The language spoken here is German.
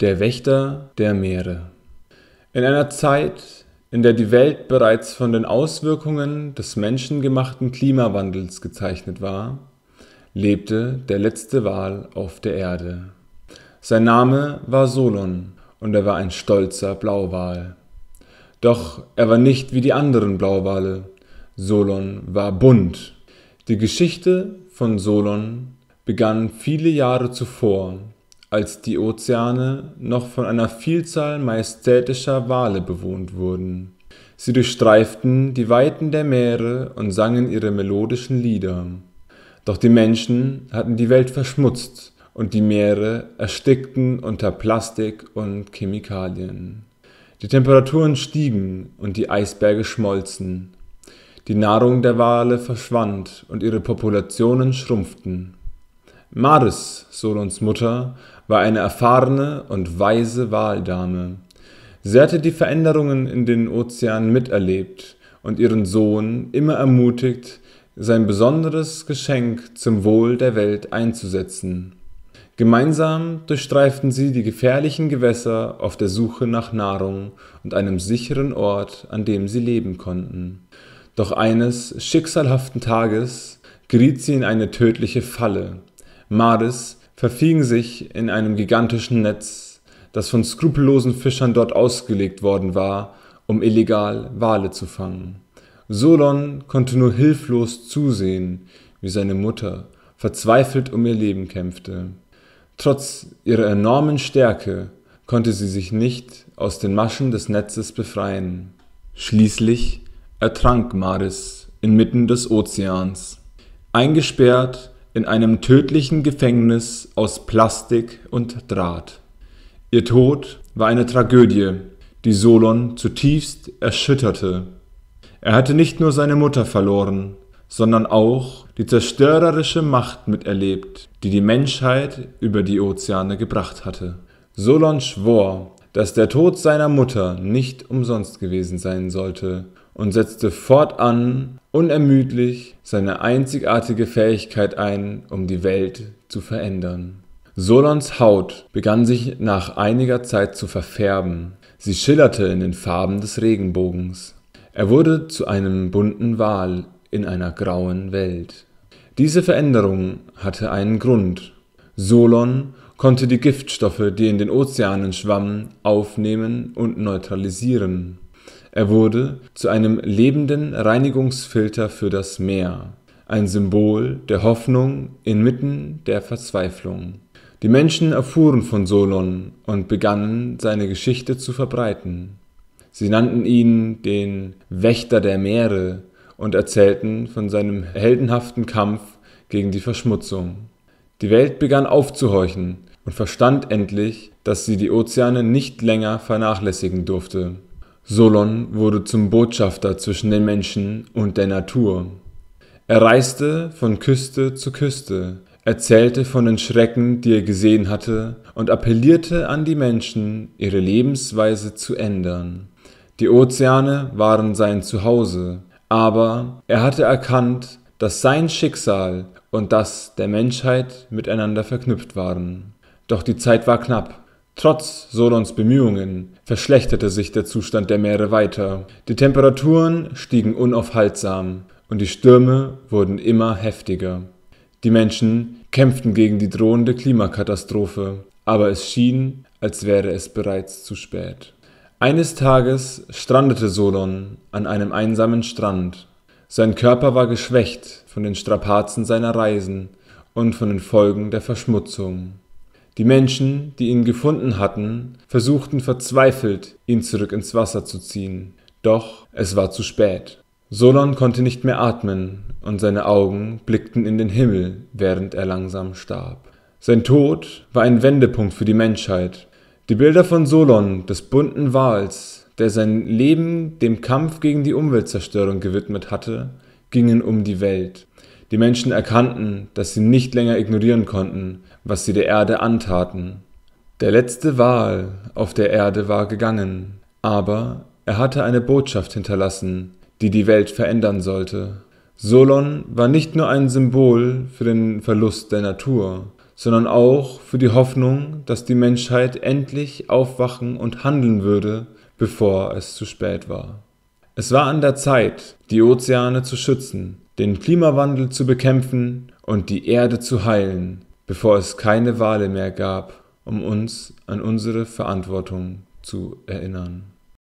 Der Wächter der Meere. In einer Zeit, in der die Welt bereits von den Auswirkungen des menschengemachten Klimawandels gezeichnet war, lebte der letzte Wal auf der Erde. Sein Name war Solon und er war ein stolzer Blauwal. Doch er war nicht wie die anderen Blauwale. Solon war bunt. Die Geschichte von Solon begann viele Jahre zuvor als die Ozeane noch von einer Vielzahl majestätischer Wale bewohnt wurden. Sie durchstreiften die Weiten der Meere und sangen ihre melodischen Lieder. Doch die Menschen hatten die Welt verschmutzt und die Meere erstickten unter Plastik und Chemikalien. Die Temperaturen stiegen und die Eisberge schmolzen. Die Nahrung der Wale verschwand und ihre Populationen schrumpften. Maris, Solons Mutter, war eine erfahrene und weise Waldame. Sie hatte die Veränderungen in den Ozeanen miterlebt und ihren Sohn immer ermutigt, sein besonderes Geschenk zum Wohl der Welt einzusetzen. Gemeinsam durchstreiften sie die gefährlichen Gewässer auf der Suche nach Nahrung und einem sicheren Ort, an dem sie leben konnten. Doch eines schicksalhaften Tages geriet sie in eine tödliche Falle. Maris verfingen sich in einem gigantischen Netz, das von skrupellosen Fischern dort ausgelegt worden war, um illegal Wale zu fangen. Solon konnte nur hilflos zusehen, wie seine Mutter verzweifelt um ihr Leben kämpfte. Trotz ihrer enormen Stärke konnte sie sich nicht aus den Maschen des Netzes befreien. Schließlich ertrank Maris inmitten des Ozeans. Eingesperrt in einem tödlichen Gefängnis aus Plastik und Draht. Ihr Tod war eine Tragödie, die Solon zutiefst erschütterte. Er hatte nicht nur seine Mutter verloren, sondern auch die zerstörerische Macht miterlebt, die die Menschheit über die Ozeane gebracht hatte. Solon schwor, dass der Tod seiner Mutter nicht umsonst gewesen sein sollte, und setzte fortan unermüdlich seine einzigartige Fähigkeit ein, um die Welt zu verändern. Solons Haut begann sich nach einiger Zeit zu verfärben. Sie schillerte in den Farben des Regenbogens. Er wurde zu einem bunten Wal in einer grauen Welt. Diese Veränderung hatte einen Grund. Solon konnte die Giftstoffe, die in den Ozeanen schwammen, aufnehmen und neutralisieren. Er wurde zu einem lebenden Reinigungsfilter für das Meer, ein Symbol der Hoffnung inmitten der Verzweiflung. Die Menschen erfuhren von Solon und begannen seine Geschichte zu verbreiten. Sie nannten ihn den Wächter der Meere und erzählten von seinem heldenhaften Kampf gegen die Verschmutzung. Die Welt begann aufzuhorchen und verstand endlich, dass sie die Ozeane nicht länger vernachlässigen durfte. Solon wurde zum Botschafter zwischen den Menschen und der Natur. Er reiste von Küste zu Küste, erzählte von den Schrecken, die er gesehen hatte, und appellierte an die Menschen, ihre Lebensweise zu ändern. Die Ozeane waren sein Zuhause, aber er hatte erkannt, dass sein Schicksal und das der Menschheit miteinander verknüpft waren. Doch die Zeit war knapp. Trotz Solons Bemühungen verschlechterte sich der Zustand der Meere weiter. Die Temperaturen stiegen unaufhaltsam und die Stürme wurden immer heftiger. Die Menschen kämpften gegen die drohende Klimakatastrophe, aber es schien, als wäre es bereits zu spät. Eines Tages strandete Solon an einem einsamen Strand sein Körper war geschwächt von den Strapazen seiner Reisen und von den Folgen der Verschmutzung. Die Menschen, die ihn gefunden hatten, versuchten verzweifelt, ihn zurück ins Wasser zu ziehen, doch es war zu spät. Solon konnte nicht mehr atmen, und seine Augen blickten in den Himmel, während er langsam starb. Sein Tod war ein Wendepunkt für die Menschheit, die Bilder von Solon, des bunten Wals, der sein Leben dem Kampf gegen die Umweltzerstörung gewidmet hatte, gingen um die Welt. Die Menschen erkannten, dass sie nicht länger ignorieren konnten, was sie der Erde antaten. Der letzte Wal auf der Erde war gegangen, aber er hatte eine Botschaft hinterlassen, die die Welt verändern sollte. Solon war nicht nur ein Symbol für den Verlust der Natur, sondern auch für die Hoffnung, dass die Menschheit endlich aufwachen und handeln würde, bevor es zu spät war. Es war an der Zeit, die Ozeane zu schützen, den Klimawandel zu bekämpfen und die Erde zu heilen, bevor es keine Wale mehr gab, um uns an unsere Verantwortung zu erinnern.